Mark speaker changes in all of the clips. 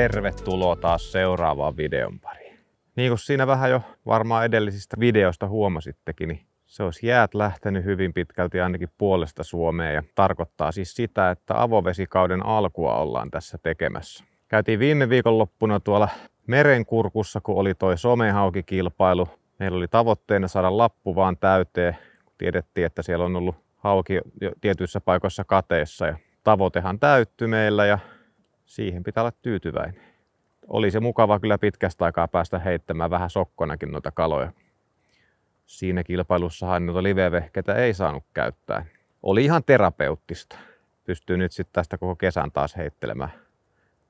Speaker 1: tervetuloa taas seuraavaan videon pariin. Niin kuin siinä vähän jo varmaan edellisistä videoista huomasittekin, niin se olisi jäät lähtenyt hyvin pitkälti ainakin puolesta Suomeen ja tarkoittaa siis sitä, että avovesikauden alkua ollaan tässä tekemässä. Käytiin viime viikonloppuna tuolla merenkurkussa, kun oli toi somehaukikilpailu. Meillä oli tavoitteena saada lappu vaan täyteen, kun tiedettiin, että siellä on ollut hauki jo tietyissä paikoissa kateessa. Ja tavoitehan täyttyi meillä ja siihen pitää olla tyytyväinen. Oli se mukava kyllä pitkästä aikaa päästä heittämään vähän sokkonakin noita kaloja. Siinä kilpailussahan noita livevehkeitä ei saanut käyttää. Oli ihan terapeuttista. Pystyy nyt sitten tästä koko kesän taas heittelemään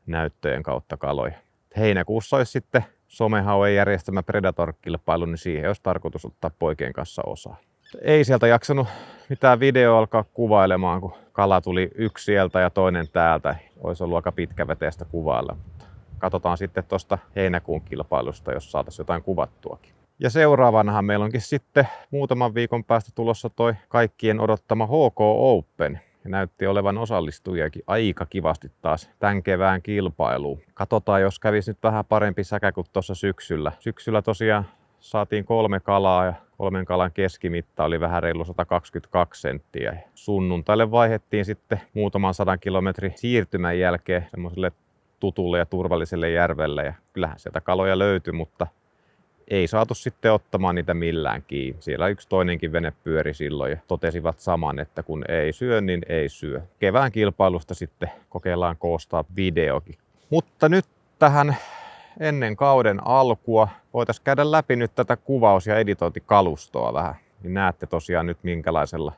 Speaker 1: näyttöjen kautta kaloja. Heinäkuussa olisi sitten somehauen järjestämä Predator-kilpailu, niin siihen olisi tarkoitus ottaa poikien kanssa osaa ei sieltä jaksanut mitään video alkaa kuvailemaan, kun kala tuli yksi sieltä ja toinen täältä. Olisi ollut aika pitkä veteestä kuvailla. Katsotaan sitten tuosta heinäkuun kilpailusta, jos saataisiin jotain kuvattuakin. Ja seuraavanahan meillä onkin sitten muutaman viikon päästä tulossa toi kaikkien odottama HK Open. Ja näytti olevan osallistujiakin aika kivasti taas tämän kevään kilpailuun. Katsotaan, jos kävisi nyt vähän parempi säkä kuin tuossa syksyllä. Syksyllä tosiaan saatiin kolme kalaa ja kolmen kalan keskimitta oli vähän reilu 122 senttiä. Sunnuntaille vaihettiin sitten muutaman sadan kilometrin siirtymän jälkeen semmoiselle tutulle ja turvalliselle järvelle ja kyllähän sieltä kaloja löytyi, mutta ei saatu sitten ottamaan niitä millään kiinni. Siellä yksi toinenkin vene pyöri silloin ja totesivat saman, että kun ei syö, niin ei syö. Kevään kilpailusta sitten kokeillaan koostaa videokin. Mutta nyt tähän ennen kauden alkua. Voitaisiin käydä läpi nyt tätä kuvaus- ja editointikalustoa vähän, niin näette tosiaan nyt minkälaisella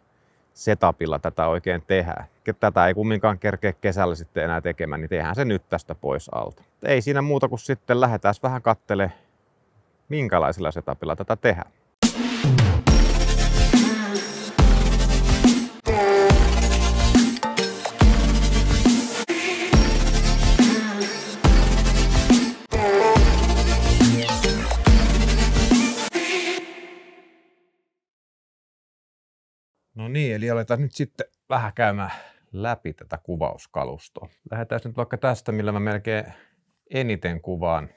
Speaker 1: setupilla tätä oikein tehdään. Tätä ei kumminkaan kerkeä kesällä sitten enää tekemään, niin tehdään se nyt tästä pois alta. Ei siinä muuta kuin sitten lähdetään vähän kattele, minkälaisella setupilla tätä tehdään. No niin, eli aletaan nyt sitten vähän käymään läpi tätä kuvauskalustoa. Lähdetään nyt vaikka tästä, millä mä melkein eniten kuvaan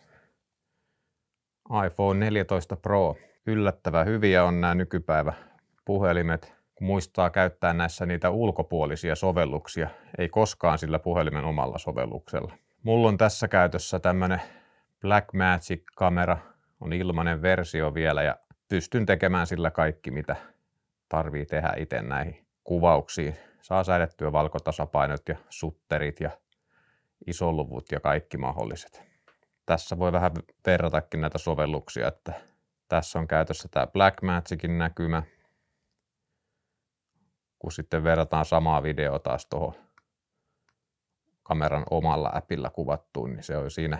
Speaker 1: iPhone 14 Pro. Yllättävän hyviä on nämä nykypäivä puhelimet, kun muistaa käyttää näissä niitä ulkopuolisia sovelluksia, ei koskaan sillä puhelimen omalla sovelluksella. Mulla on tässä käytössä tämmönen Blackmagic-kamera, on ilmainen versio vielä ja pystyn tekemään sillä kaikki, mitä tarvii tehdä itse näihin kuvauksiin. Saa säädettyä valkotasapainot ja sutterit ja isoluvut ja kaikki mahdolliset. Tässä voi vähän verratakin näitä sovelluksia, että tässä on käytössä tämä Blackmagicin näkymä, kun sitten verrataan samaa videoa taas tuohon kameran omalla appilla kuvattuun, niin se on siinä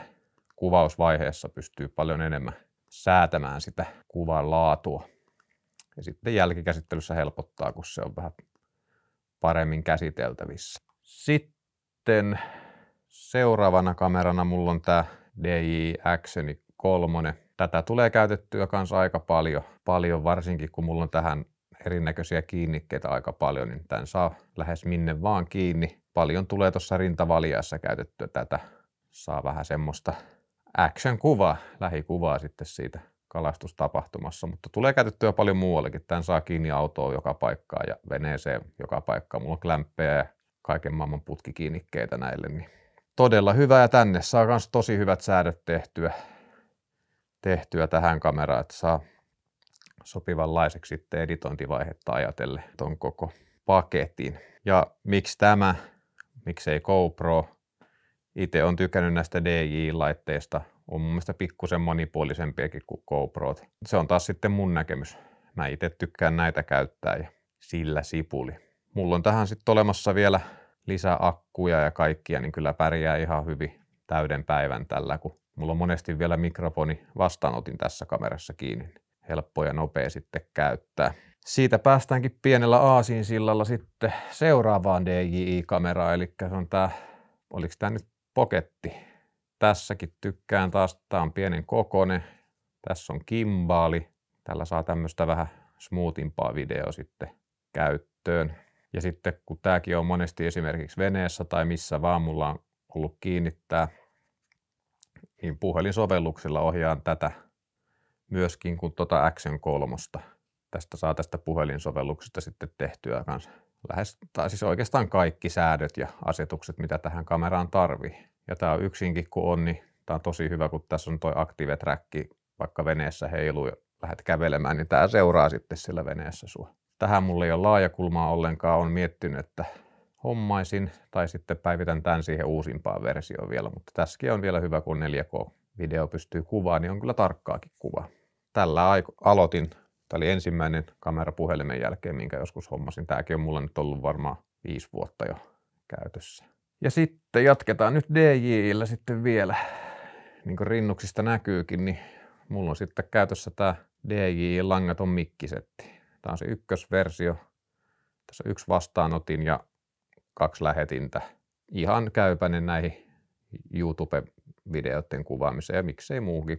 Speaker 1: kuvausvaiheessa pystyy paljon enemmän säätämään sitä kuvan laatua ja sitten jälkikäsittelyssä helpottaa, kun se on vähän paremmin käsiteltävissä. Sitten seuraavana kamerana mulla on tämä DJI Actioni 3. Tätä tulee käytettyä myös aika paljon, paljon varsinkin kun mulla on tähän erinäköisiä kiinnikkeitä aika paljon, niin tämän saa lähes minne vaan kiinni. Paljon tulee tuossa rintavaliassa käytettyä tätä. Saa vähän semmoista action-kuvaa, lähikuvaa sitten siitä kalastustapahtumassa, mutta tulee käytettyä paljon muuallekin. Tämän saa kiinni autoon joka paikkaa ja veneeseen joka paikkaan. Mulla on klämppejä ja kaiken maailman putkikiinnikkeitä näille. Niin todella hyvä ja tänne saa myös tosi hyvät säädöt tehtyä, tehtyä tähän kameraan, että saa sopivanlaiseksi sitten editointivaihetta ajatellen ton koko paketin. Ja miksi tämä, miksei GoPro? Itse on tykännyt näistä dj laitteista on mun mielestä pikkusen monipuolisempiakin kuin GoProt. Se on taas sitten mun näkemys. Mä itse tykkään näitä käyttää ja sillä sipuli. Mulla on tähän sitten olemassa vielä lisää akkuja ja kaikkia, niin kyllä pärjää ihan hyvin täyden päivän tällä, kun mulla on monesti vielä mikrofoni vastaanotin tässä kamerassa kiinni. Niin helppo ja nopea sitten käyttää. Siitä päästäänkin pienellä aasinsillalla sitten seuraavaan DJI-kameraan, eli se on tää, oliko tämä nyt poketti? Tässäkin tykkään taas, tää on pienen kokone. Tässä on kimbaali. Tällä saa tämmöistä vähän smoothimpaa video sitten käyttöön. Ja sitten kun tääkin on monesti esimerkiksi veneessä tai missä vaan mulla on ollut kiinnittää, niin puhelinsovelluksilla ohjaan tätä myöskin kuin tuota Action 3. Tästä saa tästä puhelinsovelluksesta sitten tehtyä kanssa lähes, tai siis oikeastaan kaikki säädöt ja asetukset, mitä tähän kameraan tarvii. Ja tämä on yksinkin kun on, niin tämä on tosi hyvä, kun tässä on toi aktiivet räkki, vaikka veneessä heiluu ja lähdet kävelemään, niin tämä seuraa sitten sillä veneessä sua. Tähän mulla ei ole laajakulmaa ollenkaan, on miettinyt, että hommaisin tai sitten päivitän tämän siihen uusimpaan versioon vielä, mutta tässäkin on vielä hyvä, kun 4K-video pystyy kuvaan, niin on kyllä tarkkaakin kuva. Tällä aloitin, tämä oli ensimmäinen kamera puhelimen jälkeen, minkä joskus hommasin. Tämäkin on mulla nyt ollut varmaan viisi vuotta jo käytössä. Ja sitten jatketaan nyt DJillä sitten vielä. Niin kuin rinnuksista näkyykin, niin mulla on sitten käytössä tämä DJ-langaton mikkisetti. Tämä on se ykkösversio. Tässä on yksi vastaanotin ja kaksi lähetintä. Ihan käypäinen näihin YouTube-videoiden kuvaamiseen ja miksei muukin.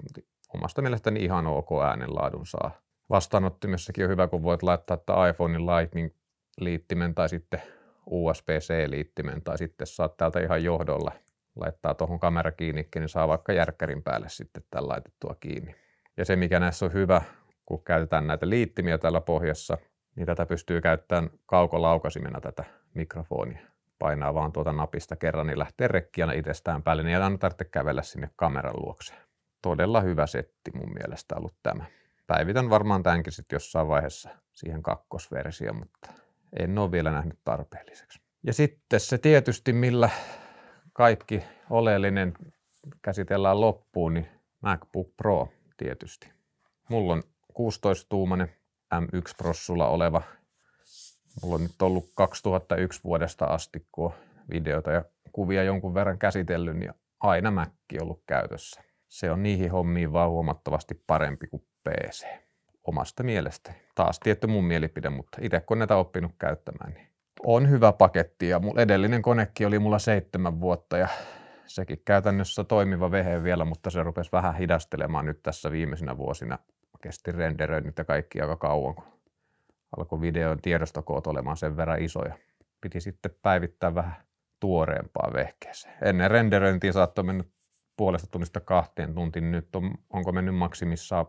Speaker 1: Omasta mielestäni ihan ok äänenlaadun saa. Vastaanottimessakin on hyvä, kun voit laittaa että iPhonein Lightning-liittimen tai sitten USB-C-liittimen tai sitten saat täältä ihan johdolla laittaa tuohon kamera kiinni, niin saa vaikka järkkärin päälle sitten tällä laitettua kiinni. Ja se mikä näissä on hyvä, kun käytetään näitä liittimiä täällä pohjassa, niin tätä pystyy käyttämään kaukolaukasimena tätä mikrofonia. Painaa vaan tuota napista kerran, niin lähtee rekkiänä itsestään päälle, niin ei aina tarvitse kävellä sinne kameran luokse. Todella hyvä setti mun mielestä ollut tämä. Päivitän varmaan tämänkin sitten jossain vaiheessa siihen kakkosversioon, mutta en ole vielä nähnyt tarpeelliseksi. Ja sitten se tietysti, millä kaikki oleellinen käsitellään loppuun, niin MacBook Pro tietysti. Mulla on 16-tuumainen M1-prossulla oleva. Mulla on nyt ollut 2001 vuodesta asti, kun videoita ja kuvia jonkun verran käsitellyt, niin aina Mac ollut käytössä. Se on niihin hommiin vaan huomattavasti parempi kuin PC omasta mielestäni. Taas tietty mun mielipide, mutta itse kun näitä oppinut käyttämään, niin on hyvä paketti ja mun edellinen konekki oli mulla seitsemän vuotta ja sekin käytännössä toimiva vehe vielä, mutta se rupesi vähän hidastelemaan nyt tässä viimeisinä vuosina. Kesti renderöinnit ja kaikki aika kauan, kun alkoi videon tiedostokoot olemaan sen verran isoja. Piti sitten päivittää vähän tuoreempaa vehkeeseen. Ennen renderöintiä saattoi mennä puolesta tunnista kahteen tuntiin. Nyt on, onko mennyt maksimissaan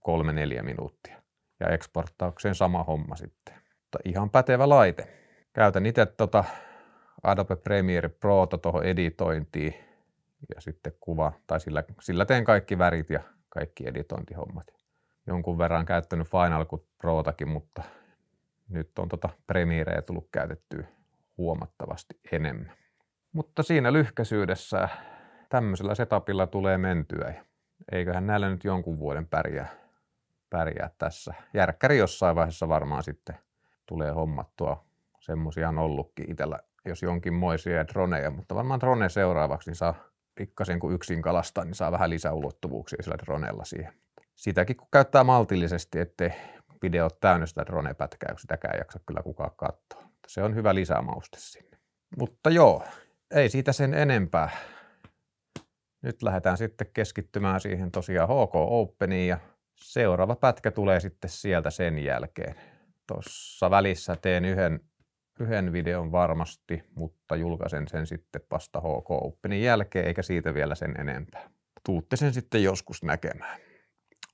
Speaker 1: kolme neljä minuuttia. Ja eksporttaukseen sama homma sitten. Mutta ihan pätevä laite. Käytän itse tuota Adobe Premiere Pro tuohon editointiin ja sitten kuva, tai sillä, sillä teen kaikki värit ja kaikki editointihommat. Jonkun verran käyttänyt Final Cut Protakin, mutta nyt on tuota Premiereä tullut käytettyä huomattavasti enemmän. Mutta siinä lyhkäisyydessä tämmöisellä setupilla tulee mentyä eiköhän näillä nyt jonkun vuoden pärjää, pärjää tässä. Järkkäri jossain vaiheessa varmaan sitten tulee hommattua. Semmoisia on ollutkin itsellä, jos jonkinmoisia ja droneja, mutta varmaan drone seuraavaksi niin saa pikkasen kuin yksin kalastaa, niin saa vähän lisäulottuvuuksia sillä dronella siihen. Sitäkin kun käyttää maltillisesti, ettei video täynnä sitä drone-pätkää, kun sitäkään ei jaksa kyllä kukaan katsoa. Se on hyvä lisämauste sinne. Mutta joo, ei siitä sen enempää nyt lähdetään sitten keskittymään siihen tosiaan HK Openiin ja seuraava pätkä tulee sitten sieltä sen jälkeen. Tuossa välissä teen yhden, yhden videon varmasti, mutta julkaisen sen sitten vasta HK Openin jälkeen, eikä siitä vielä sen enempää. Tuutte sen sitten joskus näkemään.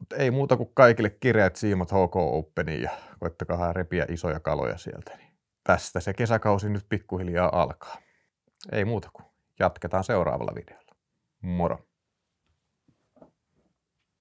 Speaker 1: Mut ei muuta kuin kaikille kireät siimat HK Openiin ja koittakaa repiä isoja kaloja sieltä. Niin tästä se kesäkausi nyt pikkuhiljaa alkaa. Ei muuta kuin jatketaan seuraavalla videolla. Moro!